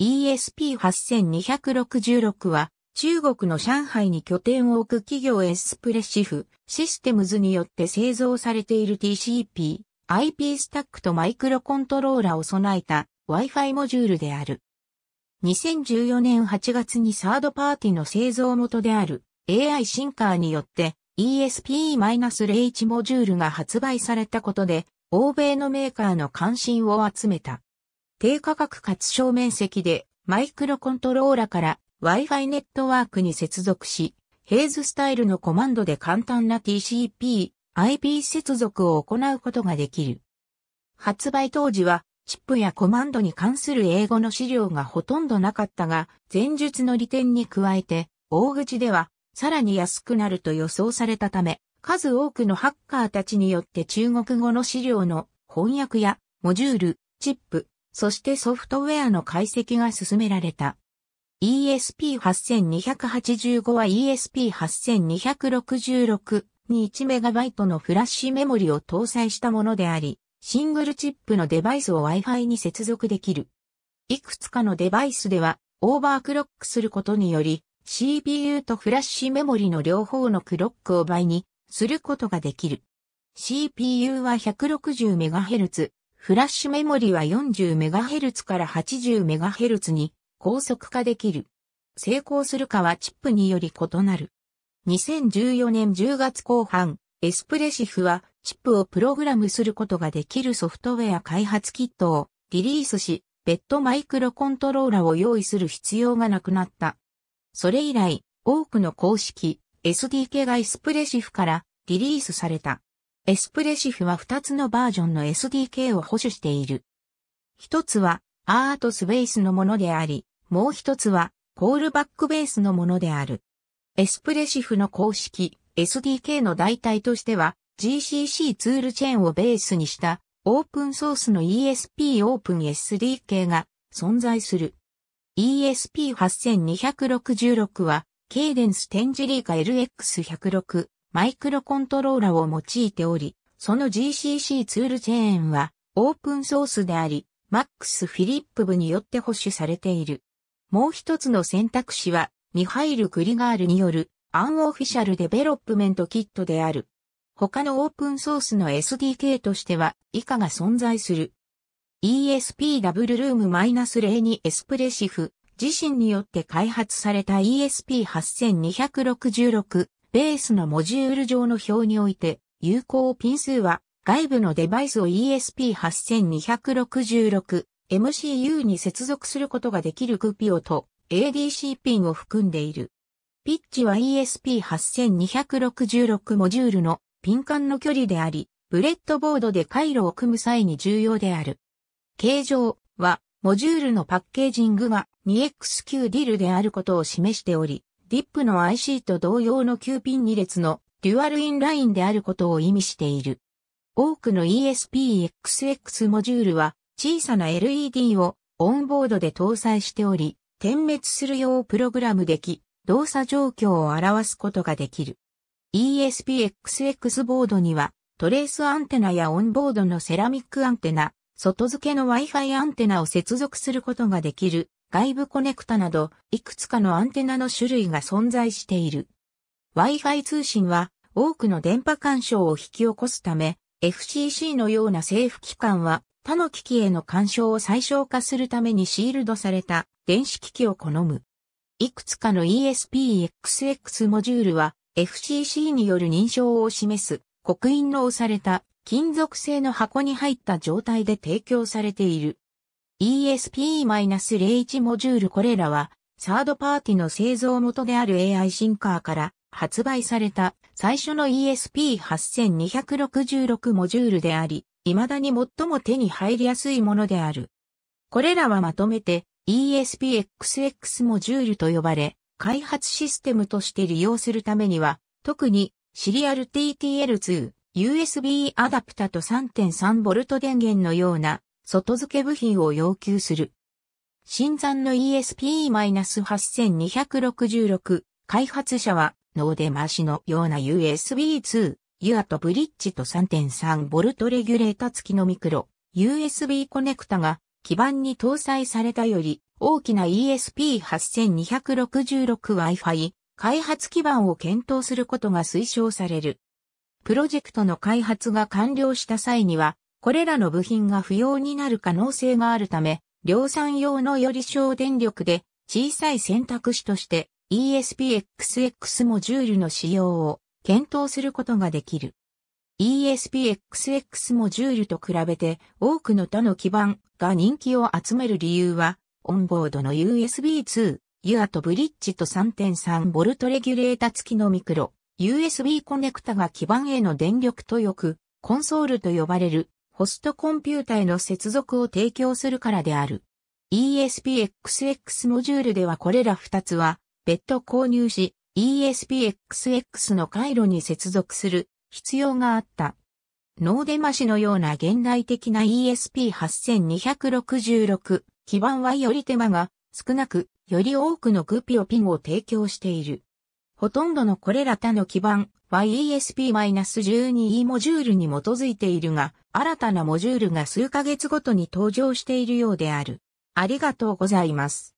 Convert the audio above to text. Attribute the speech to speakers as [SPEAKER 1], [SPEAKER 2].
[SPEAKER 1] ESP8266 は中国の上海に拠点を置く企業エスプレシフシステムズによって製造されている TCP、IP スタックとマイクロコントローラを備えた Wi-Fi モジュールである。2014年8月にサードパーティの製造元である AI シンカーによって ESP-01 モジュールが発売されたことで欧米のメーカーの関心を集めた。低価格かつ小面積でマイクロコントローラから Wi-Fi ネットワークに接続し、ヘイズスタイルのコマンドで簡単な TCP、IP 接続を行うことができる。発売当時は、チップやコマンドに関する英語の資料がほとんどなかったが、前述の利点に加えて、大口では、さらに安くなると予想されたため、数多くのハッカーたちによって中国語の資料の翻訳やモジュール、チップ、そしてソフトウェアの解析が進められた。ESP8285 は ESP8266 に 1MB のフラッシュメモリを搭載したものであり、シングルチップのデバイスを Wi-Fi に接続できる。いくつかのデバイスでは、オーバークロックすることにより、CPU とフラッシュメモリの両方のクロックを倍にすることができる。CPU は 160MHz、フラッシュメモリは 40MHz から 80MHz に高速化できる。成功するかはチップにより異なる。2014年10月後半、エスプレシフはチップをプログラムすることができるソフトウェア開発キットをリリースし、別途マイクロコントローラを用意する必要がなくなった。それ以来、多くの公式 SDK がエスプレシフからリリースされた。エスプレシフは2つのバージョンの SDK を保守している。一つは、アートスベースのものであり、もう一つは、コールバックベースのものである。エスプレシフの公式、SDK の代替としては、GCC ツールチェーンをベースにした、オープンソースの ESP オープン SDK が存在する。ESP8266 は、ケイデンステンジリーカ LX106、マイクロコントローラを用いており、その GCC ツールチェーンはオープンソースであり、マックス・フィリップ部によって保守されている。もう一つの選択肢は、ミハイル・グリガールによるアンオフィシャルデベロップメントキットである。他のオープンソースの SDK としては以下が存在する。e s p w ルーム0 2エスプレシフ自身によって開発された ESP8266 ベースのモジュール上の表において、有効ピン数は、外部のデバイスを ESP8266、MCU に接続することができるクピオと ADC ピンを含んでいる。ピッチは ESP8266 モジュールのピン間の距離であり、ブレッドボードで回路を組む際に重要である。形状は、モジュールのパッケージングが 2XQ ディルであることを示しており、ディップの IC と同様の9ピン2列のデュアルインラインであることを意味している。多くの ESPXX モジュールは小さな LED をオンボードで搭載しており、点滅するようプログラムでき、動作状況を表すことができる。ESPXX ボードにはトレースアンテナやオンボードのセラミックアンテナ、外付けの Wi-Fi アンテナを接続することができる外部コネクタなど、いくつかのアンテナの種類が存在している。Wi-Fi 通信は多くの電波干渉を引き起こすため、FCC のような政府機関は他の機器への干渉を最小化するためにシールドされた電子機器を好む。いくつかの ESPXX モジュールは FCC による認証を示す刻印の押された金属製の箱に入った状態で提供されている。ESP-01 モジュールこれらは、サードパーティの製造元である AI シンカーから発売された最初の ESP8266 モジュールであり、未だに最も手に入りやすいものである。これらはまとめて ESPXX モジュールと呼ばれ、開発システムとして利用するためには、特にシリアル TTL2、USB アダプタと 3.3V 電源のような外付け部品を要求する。新山の ESP-8266、開発者は、ノーデ回しのような USB2、ユアとブリッジと 3.3V レギュレータ付きのミクロ、USB コネクタが、基板に搭載されたより、大きな ESP8266Wi-Fi、開発基板を検討することが推奨される。プロジェクトの開発が完了した際には、これらの部品が不要になる可能性があるため、量産用のより省電力で小さい選択肢として ESPXX モジュールの使用を検討することができる。ESPXX モジュールと比べて多くの他の基板が人気を集める理由は、オンボードの USB2、ユアとブリッジと 3.3V レギュレータ付きのミクロ、USB コネクタが基板への電力とよく、コンソールと呼ばれるホストコンピュータへの接続を提供するからである。ESPXX モジュールではこれら2つは別途購入し ESPXX の回路に接続する必要があった。ノーデマシのような現代的な ESP8266 基盤はより手間が少なく、より多くのグピオピンを提供している。ほとんどのこれら他の基盤 YESP-12E モジュールに基づいているが、新たなモジュールが数ヶ月ごとに登場しているようである。ありがとうございます。